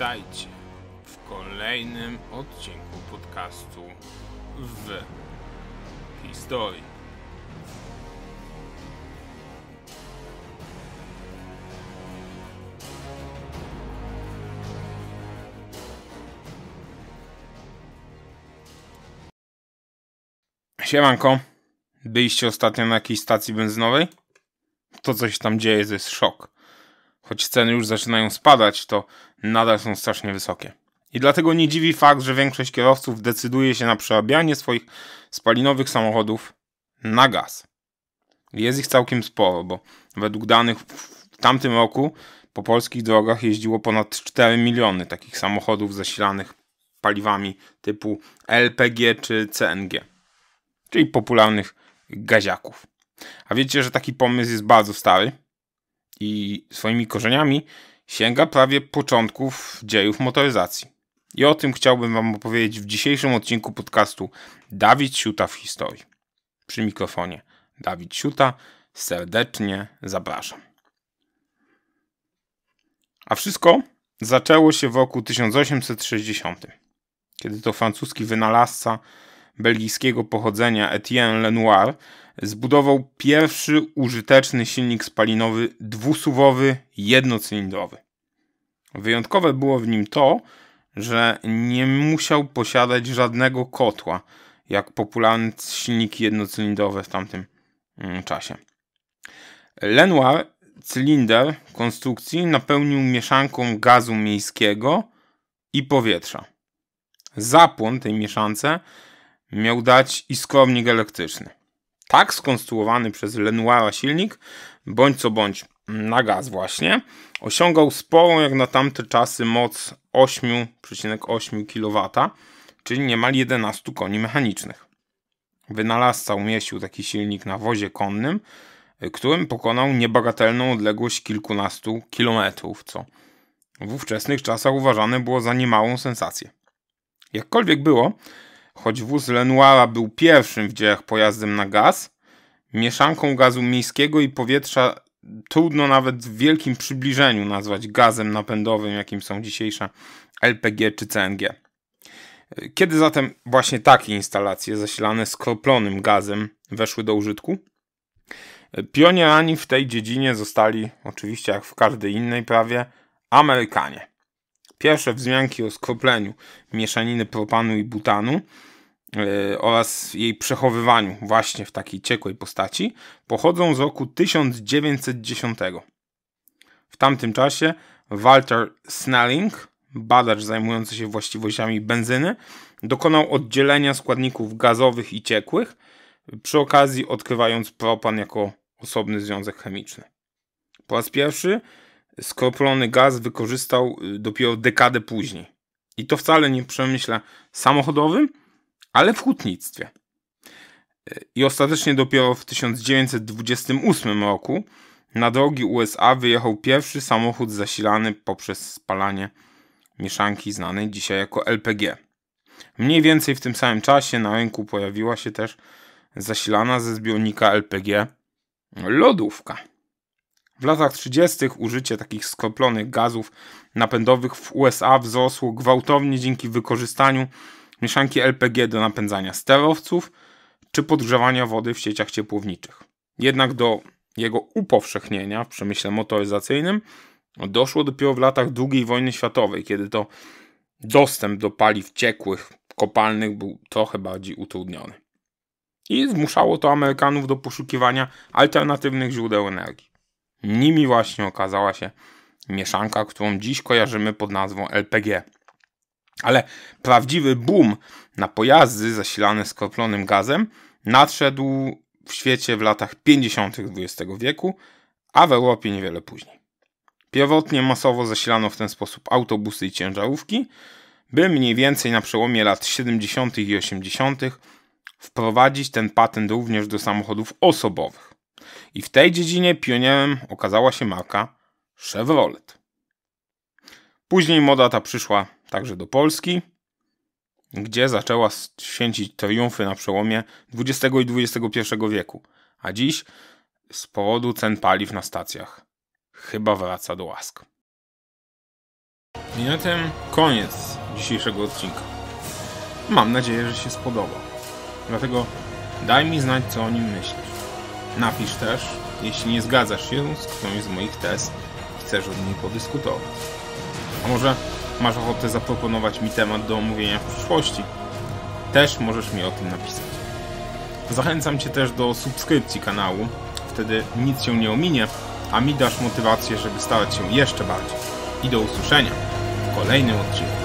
Witajcie w kolejnym odcinku podcastu w historii. Siemanko, byliście ostatnio na jakiejś stacji benzynowej? To, co się tam dzieje, to jest szok choć ceny już zaczynają spadać, to nadal są strasznie wysokie. I dlatego nie dziwi fakt, że większość kierowców decyduje się na przerabianie swoich spalinowych samochodów na gaz. Jest ich całkiem sporo, bo według danych w tamtym roku po polskich drogach jeździło ponad 4 miliony takich samochodów zasilanych paliwami typu LPG czy CNG, czyli popularnych gaziaków. A wiecie, że taki pomysł jest bardzo stary? i swoimi korzeniami sięga prawie początków dziejów motoryzacji. I o tym chciałbym Wam opowiedzieć w dzisiejszym odcinku podcastu Dawid Siuta w historii. Przy mikrofonie Dawid Siuta serdecznie zapraszam. A wszystko zaczęło się w roku 1860, kiedy to francuski wynalazca belgijskiego pochodzenia Etienne Lenoir zbudował pierwszy użyteczny silnik spalinowy dwusuwowy, jednocylindrowy. Wyjątkowe było w nim to, że nie musiał posiadać żadnego kotła, jak popularne silniki jednocylindrowe w tamtym mm, czasie. Lenoir cylinder konstrukcji napełnił mieszanką gazu miejskiego i powietrza. Zapłon tej mieszance miał dać iskrownik elektryczny tak skonstruowany przez Lenoira silnik, bądź co bądź na gaz właśnie, osiągał sporą jak na tamte czasy moc 8,8 kW, czyli niemal 11 koni mechanicznych. Wynalazca umieścił taki silnik na wozie konnym, którym pokonał niebagatelną odległość kilkunastu kilometrów, co w ówczesnych czasach uważane było za niemałą sensację. Jakkolwiek było, Choć wóz Lenoira był pierwszym w dziejach pojazdem na gaz, mieszanką gazu miejskiego i powietrza trudno nawet w wielkim przybliżeniu nazwać gazem napędowym, jakim są dzisiejsze LPG czy CNG. Kiedy zatem właśnie takie instalacje zasilane skroplonym gazem weszły do użytku? pionierami w tej dziedzinie zostali, oczywiście jak w każdej innej prawie, Amerykanie. Pierwsze wzmianki o skropleniu mieszaniny propanu i butanu e, oraz jej przechowywaniu właśnie w takiej ciekłej postaci pochodzą z roku 1910. W tamtym czasie Walter Snelling, badacz zajmujący się właściwościami benzyny, dokonał oddzielenia składników gazowych i ciekłych, przy okazji odkrywając propan jako osobny związek chemiczny. Po raz pierwszy skroplony gaz wykorzystał y, dopiero dekadę później. I to wcale nie w przemyśle samochodowym, ale w hutnictwie. Y, I ostatecznie dopiero w 1928 roku na drogi USA wyjechał pierwszy samochód zasilany poprzez spalanie mieszanki znanej dzisiaj jako LPG. Mniej więcej w tym samym czasie na rynku pojawiła się też zasilana ze zbiornika LPG lodówka. W latach 30. użycie takich skroplonych gazów napędowych w USA wzrosło gwałtownie dzięki wykorzystaniu mieszanki LPG do napędzania sterowców czy podgrzewania wody w sieciach ciepłowniczych. Jednak do jego upowszechnienia w przemyśle motoryzacyjnym doszło dopiero w latach II wojny światowej, kiedy to dostęp do paliw ciekłych, kopalnych był trochę bardziej utrudniony. I zmuszało to Amerykanów do poszukiwania alternatywnych źródeł energii. Nimi właśnie okazała się mieszanka, którą dziś kojarzymy pod nazwą LPG. Ale prawdziwy boom na pojazdy zasilane skroplonym gazem nadszedł w świecie w latach 50. XX wieku, a w Europie niewiele później. Pierwotnie masowo zasilano w ten sposób autobusy i ciężarówki, by mniej więcej na przełomie lat 70. i 80. wprowadzić ten patent również do samochodów osobowych. I w tej dziedzinie pionierem okazała się marka Chevrolet. Później moda ta przyszła także do Polski, gdzie zaczęła święcić triumfy na przełomie XX i XXI wieku, a dziś z powodu cen paliw na stacjach chyba wraca do łask. I na tym koniec dzisiejszego odcinka. Mam nadzieję, że się spodoba. Dlatego daj mi znać, co o nim myślisz. Napisz też, jeśli nie zgadzasz się z którąś z moich tez i chcesz o niej podyskutować. A może masz ochotę zaproponować mi temat do omówienia w przyszłości? Też możesz mi o tym napisać. Zachęcam Cię też do subskrypcji kanału, wtedy nic się nie ominie, a mi dasz motywację, żeby starać się jeszcze bardziej. I do usłyszenia w kolejnym odcinku.